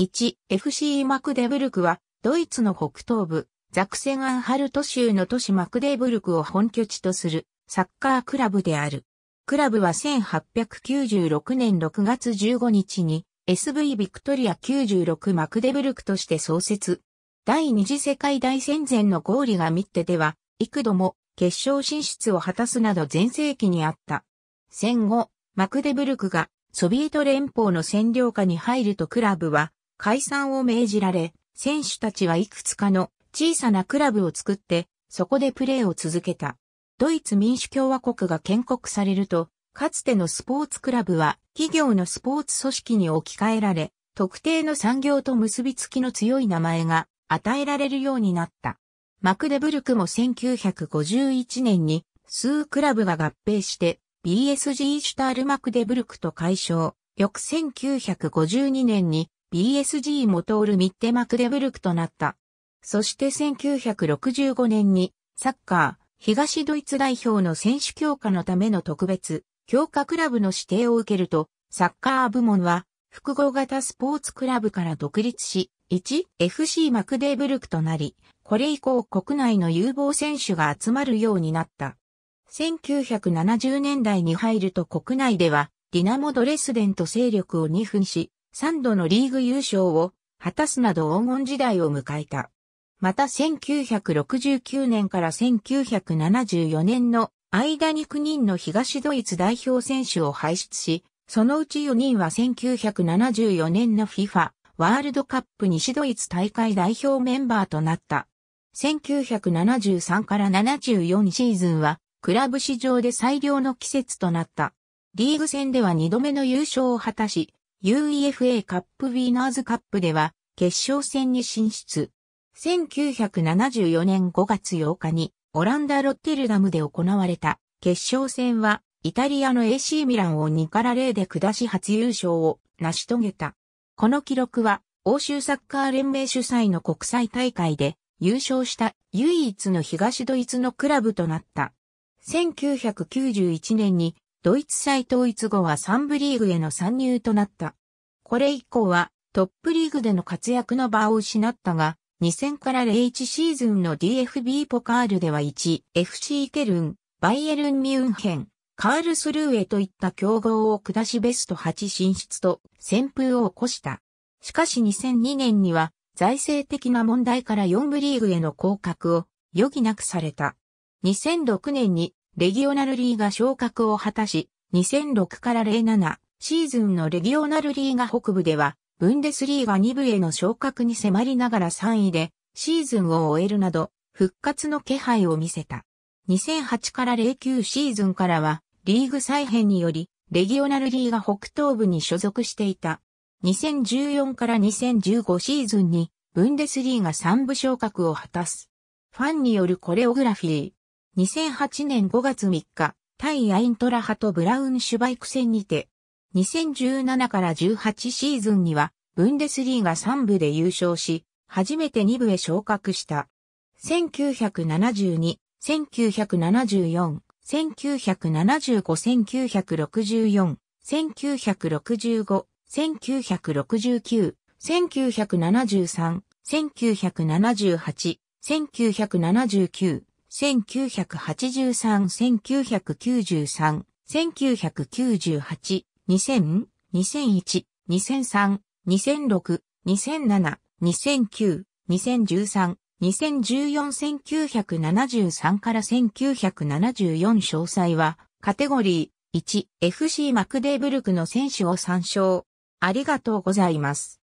1、FC マクデブルクは、ドイツの北東部、ザクセンアンハルト州の都市マクデブルクを本拠地とする、サッカークラブである。クラブは1896年6月15日に、SV ビクトリア96マクデブルクとして創設。第二次世界大戦前のゴーリがミッテでは、幾度も決勝進出を果たすなど全盛期にあった。戦後、マクデブルクがソビエト連邦の占領下に入るとクラブは解散を命じられ、選手たちはいくつかの小さなクラブを作って、そこでプレーを続けた。ドイツ民主共和国が建国されると、かつてのスポーツクラブは企業のスポーツ組織に置き換えられ、特定の産業と結びつきの強い名前が与えられるようになった。マクデブルクも1951年に数クラブが合併して BSG シュタールマクデブルクと解消。翌1952年に BSG も通るミッテマクデブルクとなった。そして1965年にサッカー東ドイツ代表の選手強化のための特別強化クラブの指定を受けるとサッカー部門は複合型スポーツクラブから独立し 1FC マクデブルクとなりこれ以降国内の有望選手が集まるようになった。1970年代に入ると国内ではディナモ・ドレスデンと勢力を2分し、3度のリーグ優勝を果たすなど黄金時代を迎えた。また1969年から1974年の間に9人の東ドイツ代表選手を輩出し、そのうち4人は1974年の FIFA ワールドカップ西ドイツ大会代表メンバーとなった。1973から74シーズンはクラブ史上で最良の季節となった。リーグ戦では2度目の優勝を果たし、UEFA カップウィーナーズカップでは決勝戦に進出。1974年5月8日にオランダ・ロッテルダムで行われた決勝戦はイタリアの AC ミランを2から0で下し初優勝を成し遂げた。この記録は欧州サッカー連盟主催の国際大会で優勝した唯一の東ドイツのクラブとなった。1991年にドイツ再統一後は3部リーグへの参入となった。これ以降はトップリーグでの活躍の場を失ったが、2000から01シーズンの DFB ポカールでは1、FC ケルン、バイエルン・ミュンヘン、カールスルーエといった強豪を下しベスト8進出と旋風を起こした。しかし2002年には財政的な問題から4部リーグへの降格を余儀なくされた。2006年にレギオナルリーガ昇格を果たし、2006から07シーズンのレギオナルリーガ北部では、ブンデスリーガ2部への昇格に迫りながら3位で、シーズンを終えるなど、復活の気配を見せた。2008から09シーズンからは、リーグ再編により、レギオナルリーガ北東部に所属していた。2014から2015シーズンに、ブンデスリーガ3部昇格を果たす。ファンによるコレオグラフィー、2008年5月3日、対アイントラハとブラウンシュバイク戦にて、2017から18シーズンには、ブンデスリーが3部で優勝し、初めて2部へ昇格した。1972、1974、1975、1964、1965、1969、1973、1978、1979、1983、1993、1998、2000、2001、2003、2006、2007、2009、2013、2014-1973から1974詳細は、カテゴリー1、FC マクデーブルクの選手を参照。ありがとうございます。